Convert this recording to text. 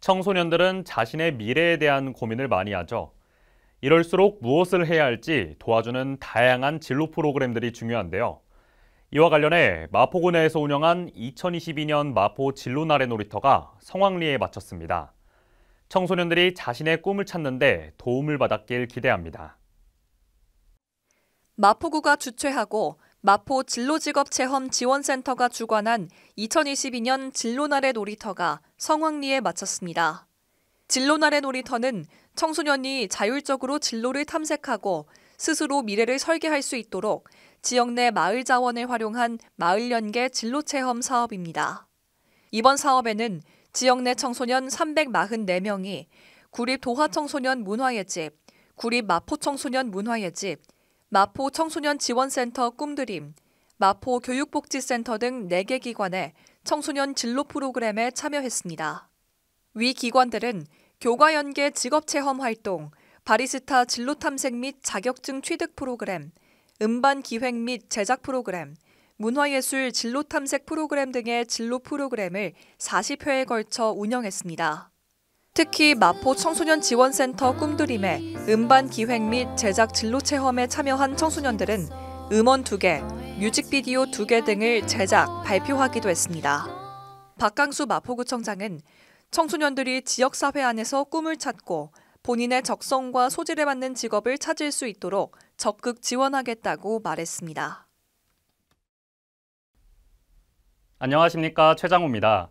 청소년들은 자신의 미래에 대한 고민을 많이 하죠. 이럴수록 무엇을 해야 할지 도와주는 다양한 진로 프로그램들이 중요한데요. 이와 관련해 마포구 내에서 운영한 2022년 마포 진로나래 놀이터가 성황리에 마쳤습니다. 청소년들이 자신의 꿈을 찾는데 도움을 받았길 기대합니다. 마포구가 주최하고 마포 진로직업체험 지원센터가 주관한 2022년 진로날의 놀이터가 성황리에 마쳤습니다. 진로날의 놀이터는 청소년이 자율적으로 진로를 탐색하고 스스로 미래를 설계할 수 있도록 지역 내 마을 자원을 활용한 마을연계 진로체험 사업입니다. 이번 사업에는 지역 내 청소년 344명이 구립 도하 청소년 문화의 집, 구립 마포 청소년 문화의 집, 마포 청소년 지원센터 꿈드림, 마포 교육복지센터 등 4개 기관에 청소년 진로 프로그램에 참여했습니다. 위 기관들은 교과연계 직업체험 활동, 바리스타 진로 탐색 및 자격증 취득 프로그램, 음반 기획 및 제작 프로그램, 문화예술 진로 탐색 프로그램 등의 진로 프로그램을 40회에 걸쳐 운영했습니다. 특히 마포 청소년 지원센터 꿈드림에 음반 기획 및 제작 진로 체험에 참여한 청소년들은 음원 2개, 뮤직비디오 2개 등을 제작, 발표하기도 했습니다. 박강수 마포구청장은 청소년들이 지역사회 안에서 꿈을 찾고 본인의 적성과 소질에 맞는 직업을 찾을 수 있도록 적극 지원하겠다고 말했습니다. 안녕하십니까 최장호입니다.